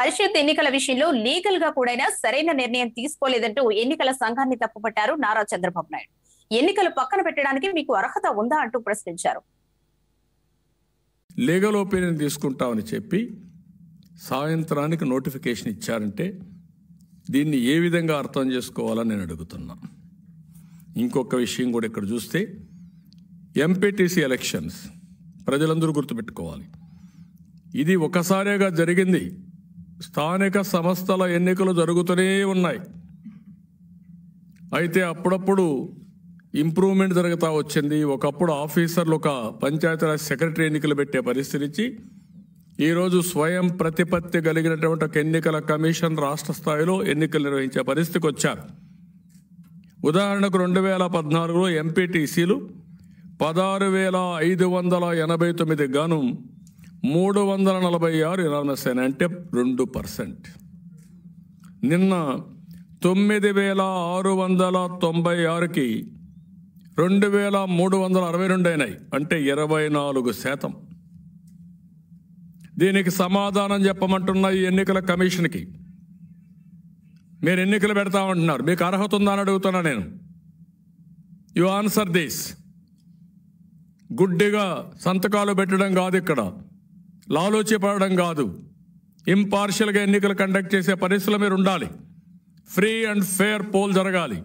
పరిషత్ ఎన్నికల విషయంలో లీగల్ గా కూడా సరైన నిర్ణయం తీసుకోలేదంటూ ఎన్నికల సంఘాన్ని తప్పుపట్టారు నారా చంద్రబాబు నాయుడు ఎన్నికలు పక్కన పెట్టడానికి మీకు అర్హత ఉందా అంటూ ప్రశ్నించారు లీగల్ ఒపీనియన్ తీసుకుంటామని చెప్పి సాయంత్రానికి నోటిఫికేషన్ ఇచ్చారంటే దీన్ని ఏ విధంగా అర్థం చేసుకోవాలని నేను అడుగుతున్నా ఇంకొక విషయం కూడా ఇక్కడ చూస్తే ఎంపీటీసీ ఎలక్షన్స్ ప్రజలందరూ గుర్తుపెట్టుకోవాలి ఇది ఒకసారిగా జరిగింది స్థానిక సంస్థల ఎన్నికలు జరుగుతూనే ఉన్నాయి అయితే అప్పుడప్పుడు ఇంప్రూవ్మెంట్ జరుగుతూ వచ్చింది ఒకప్పుడు ఆఫీసర్లు ఒక పంచాయతీరాజ్ సెక్రటరీ ఎన్నికలు పెట్టే పరిస్థితి నుంచి ఈరోజు స్వయం ప్రతిపత్తి కలిగినటువంటి ఒక ఎన్నికల కమిషన్ రాష్ట్ర స్థాయిలో ఎన్నికలు నిర్వహించే పరిస్థితికి వచ్చారు ఉదాహరణకు రెండు వేల పద్నాలుగులో ఎంపీటీసీలు పదహారు వేల ఐదు వందల ఎనభై తొమ్మిది గాను మూడు వందల నలభై ఆరు ఎనామస్ అంటే రెండు పర్సెంట్ నిన్న తొమ్మిది వేల ఆరు వందల తొంభై ఆరుకి రెండు వేల మూడు వందల అరవై రెండు అయినాయి అంటే ఇరవై నాలుగు శాతం దీనికి సమాధానం చెప్పమంటున్న ఈ ఎన్నికల కమిషన్కి మీరు ఎన్నికలు పెడతామంటున్నారు మీకు అర్హత ఉందా అని అడుగుతున్నా నేను యు ఆన్సర్ దిస్ గుడ్డిగా సంతకాలు పెట్టడం కాదు ఇక్కడ లాలోచిపడడం కాదు ఇంపార్షియల్గా ఎన్నికలు కండక్ట్ చేసే పరిస్థితుల మీరు ఉండాలి ఫ్రీ అండ్ ఫేర్ పోల్ జరగాలి